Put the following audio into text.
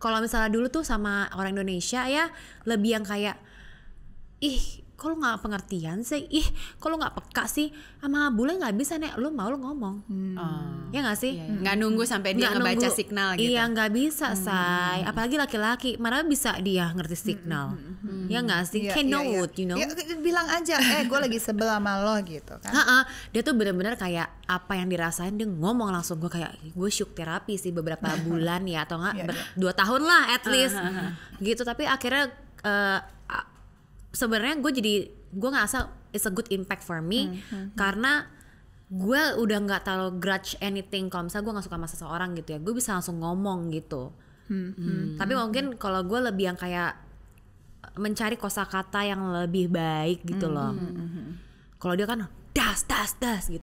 kalau misalnya dulu tuh sama orang Indonesia ya lebih yang kayak ih kalau nggak pengertian sih ih kalau nggak peka sih sama bule nggak bisa nek lo mau lo ngomong hmm. ya nggak sih iya, iya. Hmm. nggak nunggu sampai dia nggak ngebaca nunggu, signal gitu iya nggak bisa hmm. say apalagi laki-laki mana bisa dia ngerti hmm, signal hmm, hmm. Hmm. ya nggak sih yeah, can yeah, know yeah. you know ya, bilang aja eh gue lagi sebel sama lo gitu kan ha -ha. dia tuh bener-bener kayak apa yang dirasain dia ngomong langsung gue kayak gue syuk terapi sih beberapa bulan ya atau nggak yeah, iya, iya. dua tahun lah at least gitu tapi akhirnya uh, sebenarnya gue jadi gue asal it's a good impact for me mm -hmm. karena gue udah nggak terlalu grudge anything kalau misalnya gue nggak suka sama seseorang gitu ya gue bisa langsung ngomong gitu mm hmm. tapi mungkin kalau gue lebih yang kayak mencari kosakata yang lebih baik gitu loh loh hmm. kalau dia kan das das das gitu